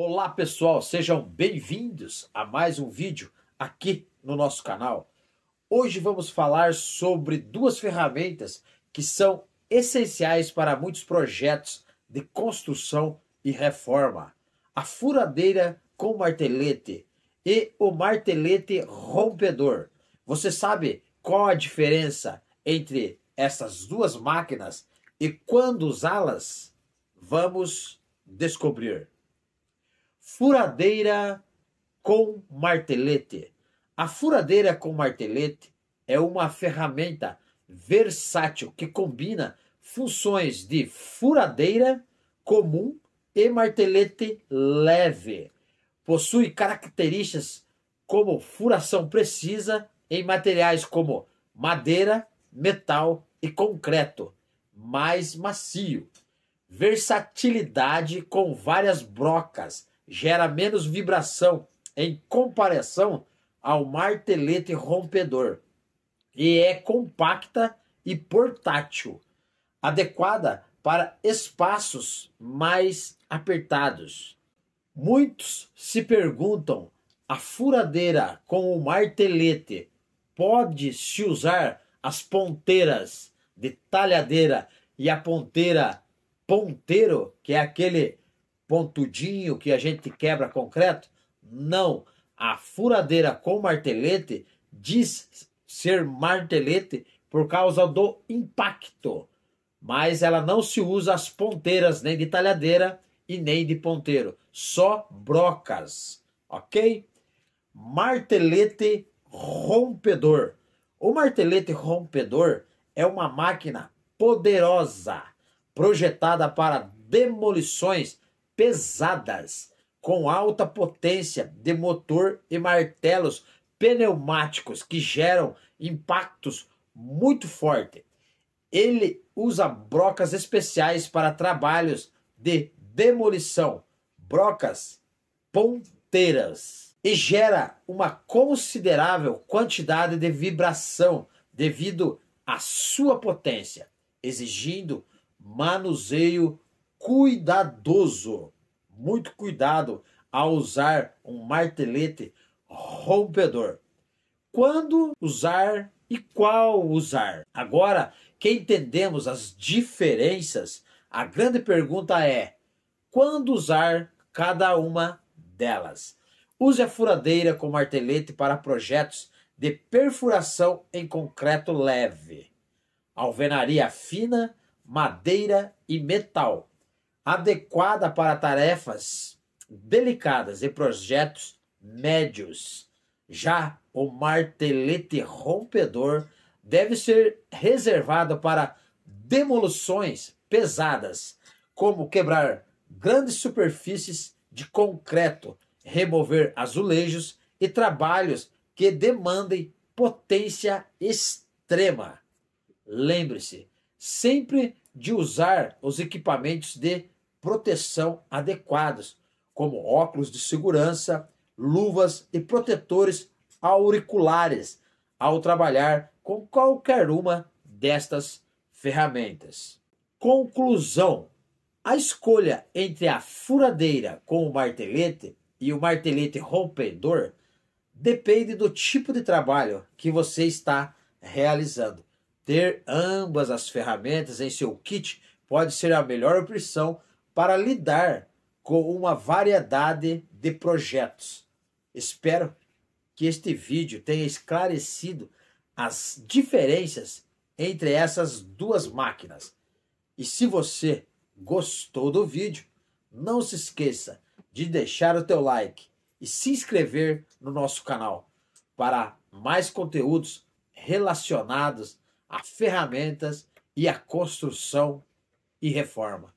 Olá pessoal, sejam bem-vindos a mais um vídeo aqui no nosso canal. Hoje vamos falar sobre duas ferramentas que são essenciais para muitos projetos de construção e reforma: a furadeira com martelete e o martelete rompedor. Você sabe qual a diferença entre essas duas máquinas e quando usá-las? Vamos descobrir. Furadeira com martelete. A furadeira com martelete é uma ferramenta versátil que combina funções de furadeira comum e martelete leve. Possui características como furação precisa em materiais como madeira, metal e concreto, mais macio. Versatilidade com várias brocas, gera menos vibração em comparação ao martelete rompedor e é compacta e portátil, adequada para espaços mais apertados. Muitos se perguntam: a furadeira com o martelete pode-se usar as ponteiras de talhadeira e a ponteira ponteiro, que é aquele pontudinho que a gente quebra concreto? Não. A furadeira com martelete diz ser martelete por causa do impacto, mas ela não se usa as ponteiras nem de talhadeira e nem de ponteiro, só brocas, ok? Martelete rompedor. O martelete rompedor é uma máquina poderosa projetada para demolições pesadas, com alta potência de motor e martelos pneumáticos que geram impactos muito fortes. Ele usa brocas especiais para trabalhos de demolição, brocas ponteiras, e gera uma considerável quantidade de vibração devido à sua potência, exigindo manuseio cuidadoso, muito cuidado ao usar um martelete rompedor. Quando usar e qual usar? Agora que entendemos as diferenças, a grande pergunta é: quando usar cada uma delas? Use a furadeira com martelete para projetos de perfuração em concreto leve, alvenaria fina, madeira e metal adequada para tarefas delicadas e projetos médios. Já o martelete rompedor deve ser reservado para demolições pesadas, como quebrar grandes superfícies de concreto, remover azulejos e trabalhos que demandem potência extrema. Lembre-se sempre de usar os equipamentos de proteção adequadas como óculos de segurança, luvas e protetores auriculares ao trabalhar com qualquer uma destas ferramentas. Conclusão: a escolha entre a furadeira com o martelete e o martelete rompedor depende do tipo de trabalho que você está realizando. Ter ambas as ferramentas em seu kit pode ser a melhor opção para lidar com uma variedade de projetos. Espero que este vídeo tenha esclarecido as diferenças entre essas duas máquinas. E se você gostou do vídeo, não se esqueça de deixar o teu like e se inscrever no nosso canal para mais conteúdos relacionados a ferramentas e a construção e reforma.